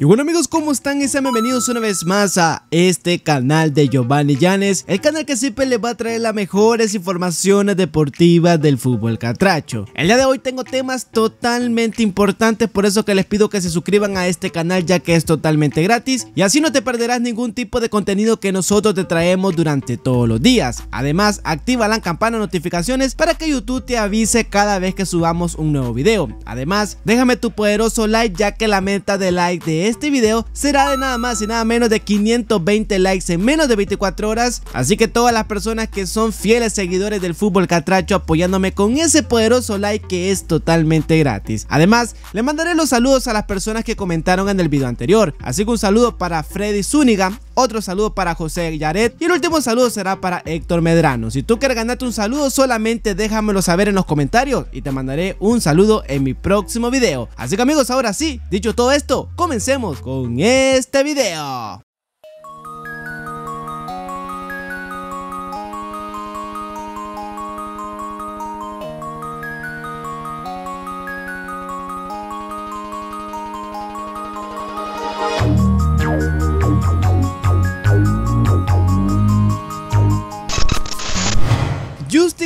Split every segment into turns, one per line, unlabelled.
Y bueno amigos, ¿cómo están? Y sean bienvenidos una vez más a este canal de Giovanni Llanes El canal que siempre les va a traer las mejores informaciones deportivas del fútbol catracho El día de hoy tengo temas totalmente importantes Por eso que les pido que se suscriban a este canal ya que es totalmente gratis Y así no te perderás ningún tipo de contenido que nosotros te traemos durante todos los días Además, activa la campana de notificaciones para que YouTube te avise cada vez que subamos un nuevo video Además, déjame tu poderoso like ya que la meta de like de este este video será de nada más y nada menos de 520 likes en menos de 24 horas. Así que todas las personas que son fieles seguidores del fútbol catracho apoyándome con ese poderoso like que es totalmente gratis. Además, le mandaré los saludos a las personas que comentaron en el video anterior. Así que un saludo para Freddy Zúñiga, otro saludo para José Yaret y el último saludo será para Héctor Medrano. Si tú quieres ganarte un saludo, solamente déjamelo saber en los comentarios y te mandaré un saludo en mi próximo video. Así que amigos, ahora sí, dicho todo esto, comencemos con este video.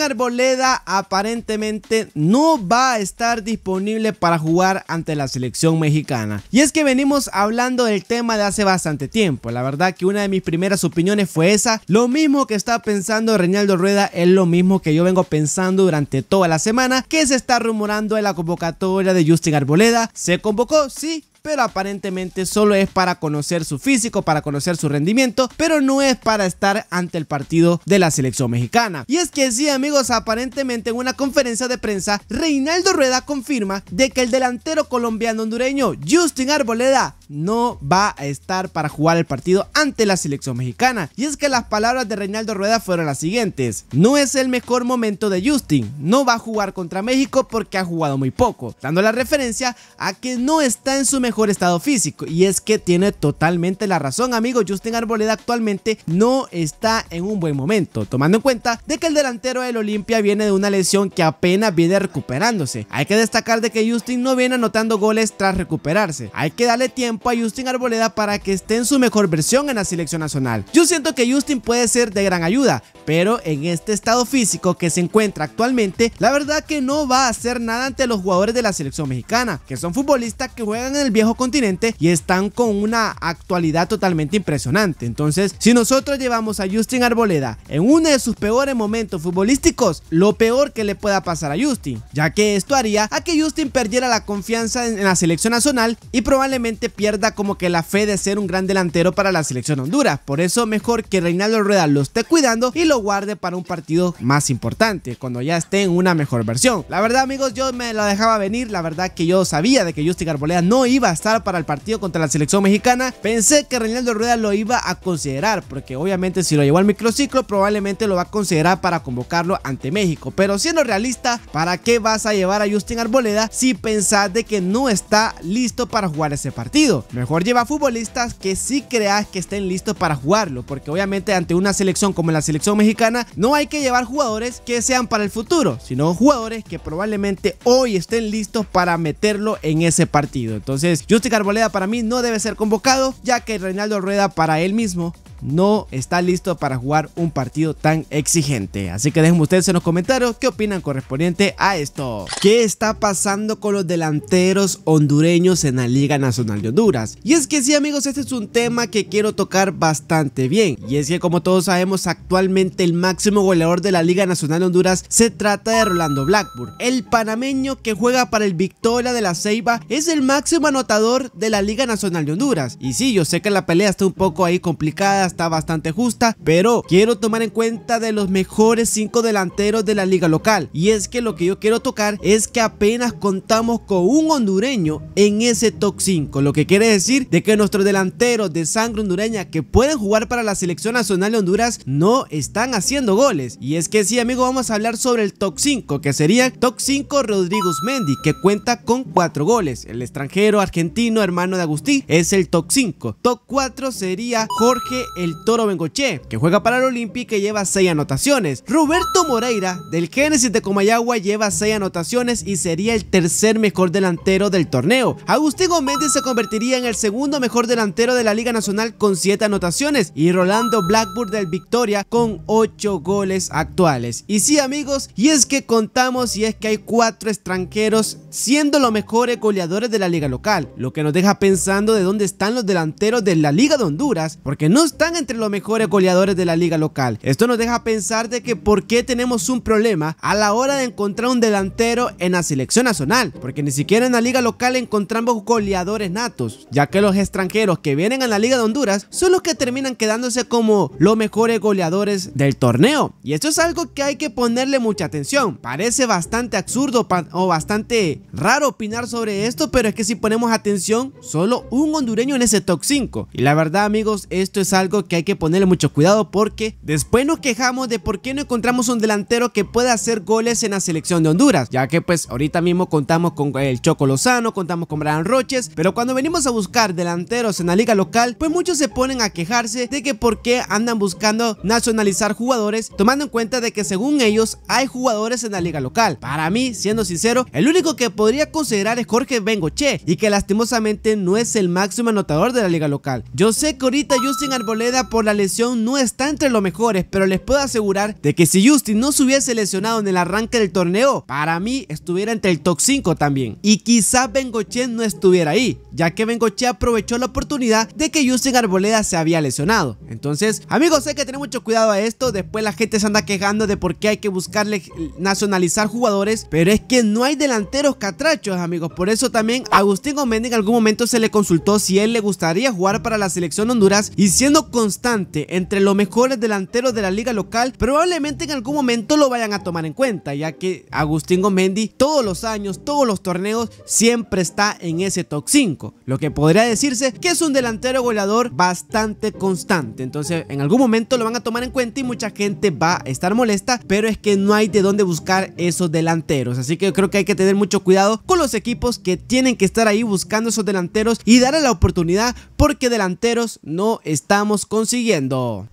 Arboleda aparentemente no va a estar disponible para jugar ante la selección mexicana. Y es que venimos hablando del tema de hace bastante tiempo. La verdad que una de mis primeras opiniones fue esa. Lo mismo que está pensando Reinaldo Rueda es lo mismo que yo vengo pensando durante toda la semana que se está rumorando en la convocatoria de Justin Arboleda. ¿Se convocó? Sí, pero aparentemente solo es para conocer su físico, para conocer su rendimiento, pero no es para estar ante el partido de la selección mexicana. Y es que sí amigos, aparentemente en una conferencia de prensa, Reinaldo Rueda confirma de que el delantero colombiano hondureño Justin Arboleda no va a estar para jugar el partido ante la selección mexicana. Y es que las palabras de Reinaldo Rueda fueron las siguientes. No es el mejor momento de Justin, no va a jugar contra México porque ha jugado muy poco, dando la referencia a que no está en su mejor estado físico. Y es que tiene totalmente la razón, amigo. Justin Arboleda actualmente no está en un buen momento, tomando en cuenta de que el delantero del Olimpia viene de una lesión que apenas viene recuperándose. Hay que destacar de que Justin no viene anotando goles tras recuperarse. Hay que darle tiempo a Justin Arboleda para que esté en su mejor versión en la selección nacional. Yo siento que Justin puede ser de gran ayuda, pero en este estado físico que se encuentra actualmente, la verdad que no va a hacer nada ante los jugadores de la selección mexicana, que son futbolistas que juegan en el viejo continente y están con una actualidad totalmente impresionante. Entonces, si nosotros llevamos a Justin Arboleda en uno de sus peores momentos futbolísticos, lo peor que le pueda pasar a Justin, ya que esto haría a que Justin perdiera la confianza en la selección nacional y probablemente pierda como que la fe de ser un gran delantero para la selección Honduras. Por eso mejor que Reinaldo Rueda lo esté cuidando y lo guarde para un partido más importante, cuando ya esté en una mejor versión. La verdad amigos, yo me lo dejaba venir, la verdad que yo sabía de que Justin Arboleda no iba a estar para el partido contra la selección mexicana, pensé que Reinaldo Rueda lo iba a considerar, porque obviamente si lo llevó al microciclo probablemente lo va a considerar para convocarlo ante México, pero siendo realista, ¿para qué vas a llevar a Justin Arboleda si pensás de que no está listo para jugar ese partido? Mejor lleva futbolistas que sí creas que estén listos para jugarlo, porque obviamente ante una selección como la selección mexicana, no hay que llevar jugadores que sean para el futuro, sino jugadores que probablemente hoy estén listos para meterlo en ese partido. Entonces, Justi Carboleda para mí no debe ser convocado, ya que Reinaldo Rueda para él mismo no está listo para jugar un partido tan exigente. Así que déjenme ustedes en los comentarios qué opinan correspondiente a esto. ¿Qué está pasando con los delanteros hondureños en la Liga Nacional de Honduras? Y es que sí amigos, este es un tema que quiero tocar bastante bien. Y es que como todos sabemos actualmente el máximo goleador de la Liga Nacional de Honduras se trata de Rolando Blackburn. El panameño que juega para el Victoria de la Ceiba es el máximo anotador de la Liga Nacional de Honduras. Y sí, yo sé que la pelea está un poco ahí complicada está bastante justa, pero quiero tomar en cuenta de los mejores 5 delanteros de la liga local. Y es que lo que yo quiero tocar es que apenas contamos con un hondureño en ese top 5, lo que quiere decir de que nuestros delanteros de sangre hondureña que pueden jugar para la selección nacional de Honduras no están haciendo goles. Y es que sí, amigo vamos a hablar sobre el top 5, que sería top 5 Rodrigo Mendy, que cuenta con 4 goles. El extranjero argentino, hermano de Agustín, es el top 5. Top 4 sería Jorge el Toro Bengoche, que juega para el Olympique y lleva 6 anotaciones. Roberto Moreira, del Génesis de Comayagua, lleva 6 anotaciones y sería el tercer mejor delantero del torneo. Agustín Gómez se convertiría en el segundo mejor delantero de la Liga Nacional con 7 anotaciones y Rolando Blackburn del Victoria con 8 goles actuales. Y sí amigos, y es que contamos y es que hay 4 extranjeros siendo los mejores goleadores de la liga local, lo que nos deja pensando de dónde están los delanteros de la liga de Honduras, porque no están entre los mejores goleadores de la liga local. Esto nos deja pensar de que por qué tenemos un problema a la hora de encontrar un delantero en la selección nacional, porque ni siquiera en la liga local encontramos goleadores natos, ya que los extranjeros que vienen a la liga de Honduras son los que terminan quedándose como los mejores goleadores del torneo. Y esto es algo que hay que ponerle mucha atención. Parece bastante absurdo o bastante raro opinar sobre esto, pero es que si ponemos atención, solo un hondureño en ese top 5. Y la verdad amigos, esto es algo que hay que ponerle mucho cuidado porque después nos quejamos de por qué no encontramos un delantero que pueda hacer goles en la selección de Honduras, ya que pues ahorita mismo contamos con el Choco Lozano, contamos con Brian Roches, pero cuando venimos a buscar delanteros en la liga local, pues muchos se ponen a quejarse de que por qué andan buscando nacionalizar jugadores, tomando en cuenta de que según ellos hay jugadores en la liga local. Para mí, siendo sincero, el único que podría considerar es Jorge Bengoche y que lastimosamente no es el máximo anotador de la liga local. Yo sé que ahorita Justin Arboleda por la lesión no está entre los mejores, pero les puedo asegurar de que si Justin no se hubiese lesionado en el arranque del torneo, para mí estuviera entre el top 5 también. Y quizás Bengoche no estuviera ahí, ya que Bengoche aprovechó la oportunidad de que Justin Arboleda se había lesionado. Entonces, amigos, sé que tener mucho cuidado a esto. Después la gente se anda quejando de por qué hay que buscarle nacionalizar jugadores, pero es que no hay delanteros catrachos, amigos. Por eso también Agustín Gomendi en algún momento se le consultó si él le gustaría jugar para la selección Honduras y siendo constante entre los mejores delanteros de la liga local, probablemente en algún momento lo vayan a tomar en cuenta, ya que Agustín Gomendi todos los años, todos los torneos, siempre está en ese top 5, lo que podría decirse que es un delantero goleador bastante constante. Entonces, en algún momento lo van a tomar en cuenta y mucha gente va a estar molesta, pero es que no hay de dónde buscar esos delanteros. Así que creo que hay que tener mucho cuidado cuidado con los equipos que tienen que estar ahí buscando esos delanteros y darle la oportunidad porque delanteros no estamos consiguiendo.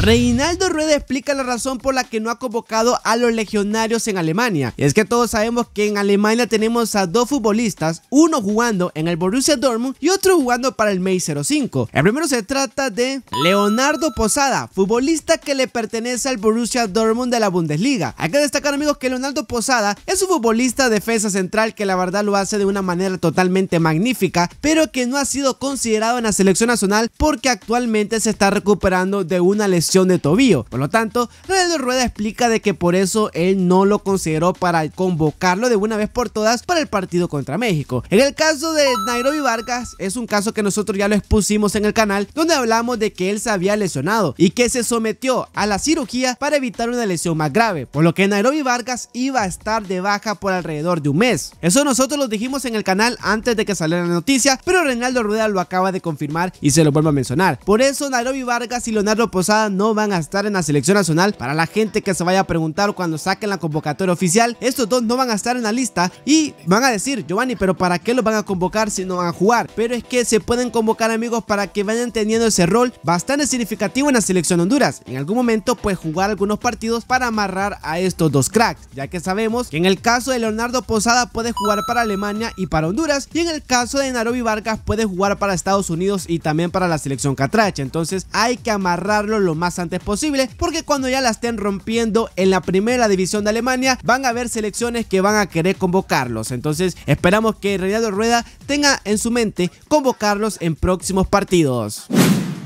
Reinaldo Rueda explica la razón por la que no ha convocado a los legionarios en Alemania. Y es que todos sabemos que en Alemania tenemos a dos futbolistas, uno jugando en el Borussia Dortmund y otro jugando para el May 05. El primero se trata de Leonardo Posada, futbolista que le pertenece al Borussia Dortmund de la Bundesliga. Hay que destacar amigos que Leonardo Posada es un futbolista defensa central que la verdad lo hace de una manera totalmente magnífica, pero que no ha sido considerado en la selección nacional porque actualmente se está recuperando de un una lesión de tobillo. Por lo tanto, Reinaldo Rueda explica de que por eso él no lo consideró para convocarlo de una vez por todas para el partido contra México. En el caso de Nairobi Vargas, es un caso que nosotros ya lo expusimos en el canal, donde hablamos de que él se había lesionado y que se sometió a la cirugía para evitar una lesión más grave, por lo que Nairobi Vargas iba a estar de baja por alrededor de un mes. Eso nosotros lo dijimos en el canal antes de que saliera la noticia, pero Reinaldo Rueda lo acaba de confirmar y se lo vuelvo a mencionar. Por eso Nairobi Vargas y Leonardo no van a estar en la selección nacional. Para la gente que se vaya a preguntar cuando saquen la convocatoria oficial, estos dos no van a estar en la lista y van a decir, Giovanni, pero ¿para qué los van a convocar si no van a jugar? Pero es que se pueden convocar amigos para que vayan teniendo ese rol bastante significativo en la selección Honduras. En algún momento puede jugar algunos partidos para amarrar a estos dos cracks, ya que sabemos que en el caso de Leonardo Posada puede jugar para Alemania y para Honduras y en el caso de Narobi Vargas puede jugar para Estados Unidos y también para la selección catracha. Entonces hay que amarrarlo lo más antes posible, porque cuando ya la estén rompiendo en la primera división de Alemania, van a haber selecciones que van a querer convocarlos. Entonces, esperamos que de Rueda tenga en su mente convocarlos en próximos partidos.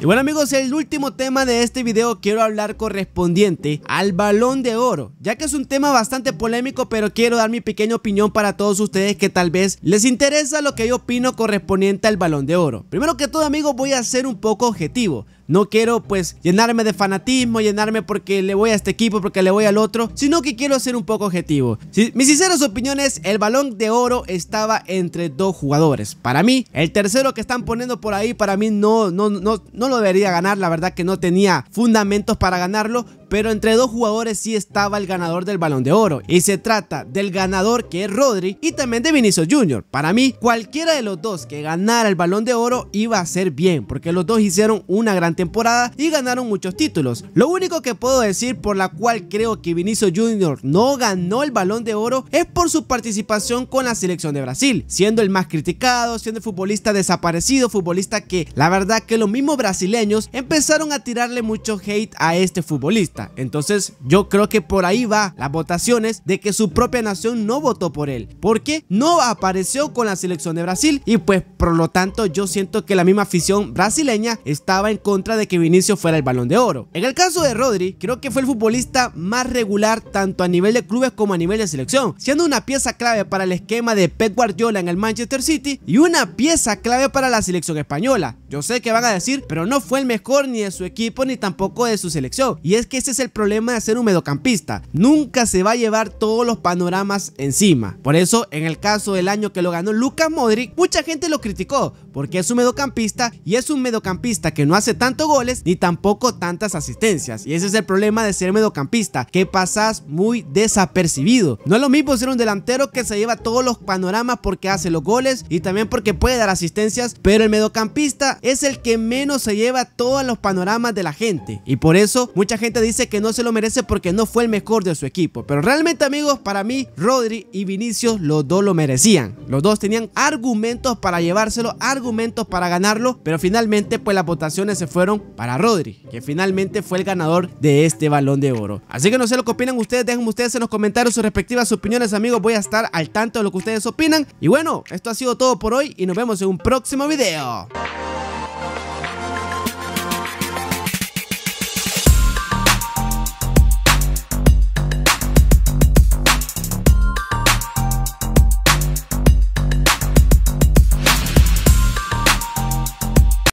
Y bueno amigos, el último tema de este video quiero hablar correspondiente al balón de oro, ya que es un tema bastante polémico, pero quiero dar mi pequeña opinión para todos ustedes que tal vez les interesa lo que yo opino correspondiente al balón de oro. Primero que todo amigos, voy a ser un poco objetivo. No quiero pues llenarme de fanatismo, llenarme porque le voy a este equipo, porque le voy al otro, sino que quiero ser un poco objetivo. Si, mis sinceras opiniones, el balón de oro estaba entre dos jugadores. Para mí, el tercero que están poniendo por ahí, para mí no, no, no, no lo debería ganar, la verdad que no tenía fundamentos para ganarlo, pero entre dos jugadores sí estaba el ganador del Balón de Oro. Y se trata del ganador que es Rodri y también de Vinicius Jr. Para mí, cualquiera de los dos que ganara el Balón de Oro iba a ser bien, porque los dos hicieron una gran temporada y ganaron muchos títulos. Lo único que puedo decir por la cual creo que Vinicius Jr. no ganó el Balón de Oro es por su participación con la selección de Brasil, siendo el más criticado, siendo futbolista desaparecido, futbolista que la verdad que los mismos brasileños empezaron a tirarle mucho hate a este futbolista. Entonces yo creo que por ahí va las votaciones de que su propia nación no votó por él. Porque no apareció con la selección de Brasil. Y pues por lo tanto yo siento que la misma afición brasileña estaba en contra de que Vinicius fuera el balón de oro. En el caso de Rodri, creo que fue el futbolista más regular tanto a nivel de clubes como a nivel de selección. Siendo una pieza clave para el esquema de Pep Guardiola en el Manchester City y una pieza clave para la selección española. Yo sé que van a decir, pero no fue el mejor ni de su equipo ni tampoco de su selección. Y es que ese es el problema de ser un mediocampista. Nunca se va a llevar todos los panoramas encima. Por eso, en el caso del año que lo ganó Lucas Modric, mucha gente lo criticó porque es un mediocampista y es un mediocampista que no hace tanto goles ni tampoco tantas asistencias. Y ese es el problema de ser mediocampista, que pasas muy desapercibido. No es lo mismo ser un delantero que se lleva todos los panoramas porque hace los goles y también porque puede dar asistencias, pero el mediocampista es el que menos se lleva todos los panoramas de la gente. Y por eso mucha gente dice que no se lo merece porque no fue el mejor de su equipo. Pero realmente amigos, para mí Rodri y Vinicius los dos lo merecían. Los dos tenían argumentos para llevárselo, argumentos para ganarlo, pero finalmente pues las votaciones se fueron para Rodri, que finalmente fue el ganador de este Balón de Oro. Así que no sé lo que opinan ustedes, dejen ustedes en los comentarios sus respectivas opiniones, amigos, voy a estar al tanto de lo que ustedes opinan. Y bueno, esto ha sido todo por hoy y nos vemos en un próximo video.